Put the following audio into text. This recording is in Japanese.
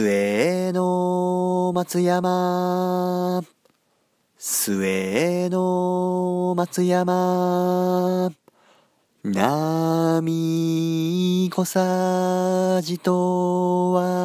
末の松山末の松山波小さじとは